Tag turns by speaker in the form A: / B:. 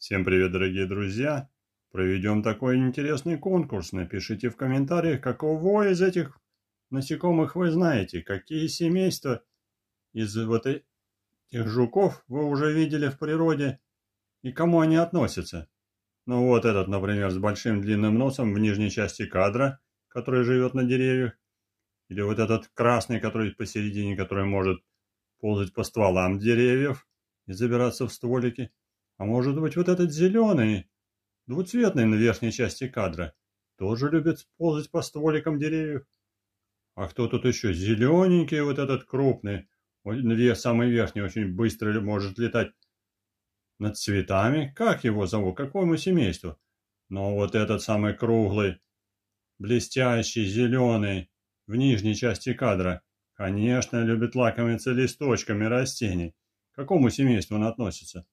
A: Всем привет, дорогие друзья! Проведем такой интересный конкурс. Напишите в комментариях, какого из этих насекомых вы знаете, какие семейства из вот этих жуков вы уже видели в природе и кому они относятся. Ну вот этот, например, с большим длинным носом в нижней части кадра, который живет на деревьях. Или вот этот красный, который посередине, который может ползать по стволам деревьев и забираться в стволики – а может быть, вот этот зеленый, двуцветный на верхней части кадра, тоже любит ползать по стволикам деревьев? А кто тут еще? Зелененький вот этот крупный, самый верхний, очень быстро может летать над цветами. Как его зовут? Какое ему семейство? Но вот этот самый круглый, блестящий, зеленый, в нижней части кадра, конечно, любит лакомиться листочками растений. К какому семейству он относится?